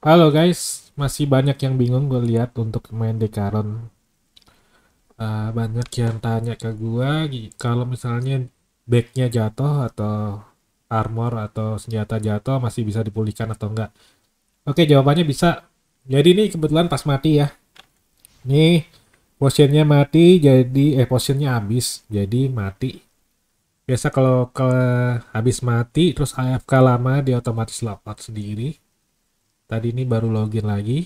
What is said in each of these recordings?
Halo guys, masih banyak yang bingung gue lihat untuk main Dekaron. Uh, eh, banyak yang tanya ke gue kalau misalnya backnya jatuh atau armor atau senjata jatuh masih bisa dipulihkan atau enggak. Oke jawabannya bisa. Jadi ini kebetulan pas mati ya. Nih potionnya mati jadi eh potionnya habis jadi mati. Biasa kalau ke habis mati terus AFK lama dia otomatis lockout sendiri Tadi ini baru login lagi.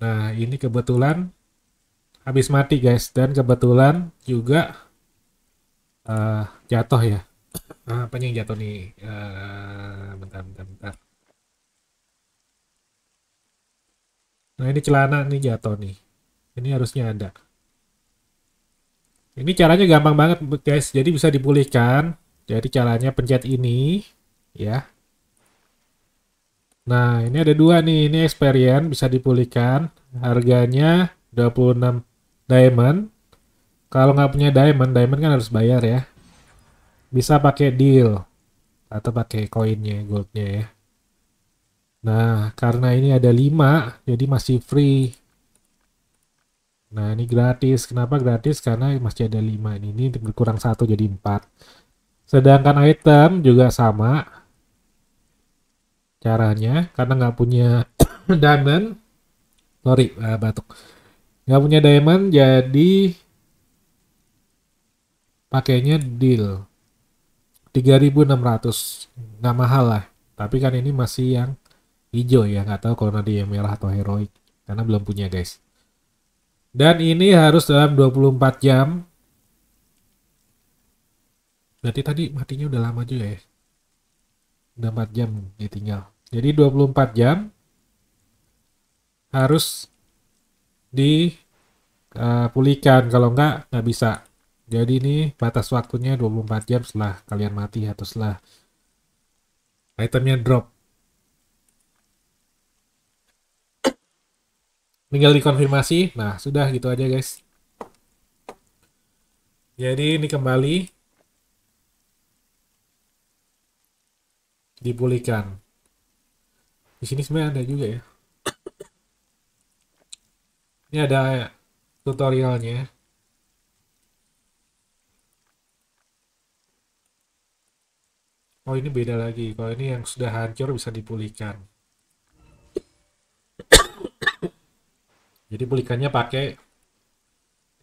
Nah, ini kebetulan habis mati guys dan kebetulan juga uh, jatuh ya. Nah, apa yang jatuh nih? Uh, bentar, bentar, bentar. Nah, ini celana nih jatuh nih. Ini harusnya ada. Ini caranya gampang banget guys, jadi bisa dipulihkan. Jadi caranya pencet ini, ya. Nah, ini ada dua nih. Ini Experian bisa dipulihkan. Harganya 26 diamond. Kalau nggak punya diamond, diamond kan harus bayar ya. Bisa pakai deal atau pakai koinnya, goldnya ya. Nah, karena ini ada 5, jadi masih free. Nah, ini gratis. Kenapa gratis? Karena masih ada 5 ini. Ini berkurang satu jadi 4. Sedangkan item juga sama, caranya karena nggak punya diamond sorry uh, batuk nggak punya diamond jadi pakainya deal 3600 nggak mahal lah tapi kan ini masih yang hijau ya nggak tahu kalau nanti yang merah atau heroik karena belum punya guys dan ini harus dalam 24 jam berarti tadi matinya udah lama juga ya udah 4 jam ditinggal jadi 24 jam harus dipulihkan, eh, kalau enggak nggak bisa. Jadi ini batas waktunya 24 jam setelah kalian mati atau setelah itemnya drop. Tinggal dikonfirmasi. Nah, sudah gitu aja guys. Jadi ini kembali dipulihkan di sini sebenarnya ada juga ya ini ada tutorialnya Oh ini beda lagi. Kalau ini yang sudah hancur bisa dipulihkan. Jadi pulihkannya pakai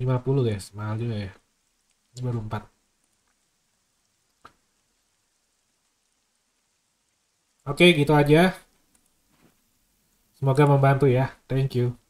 50 guys, mahal juga ya. Ini baru 4. Oke, gitu aja. Semoga membantu ya. Thank you.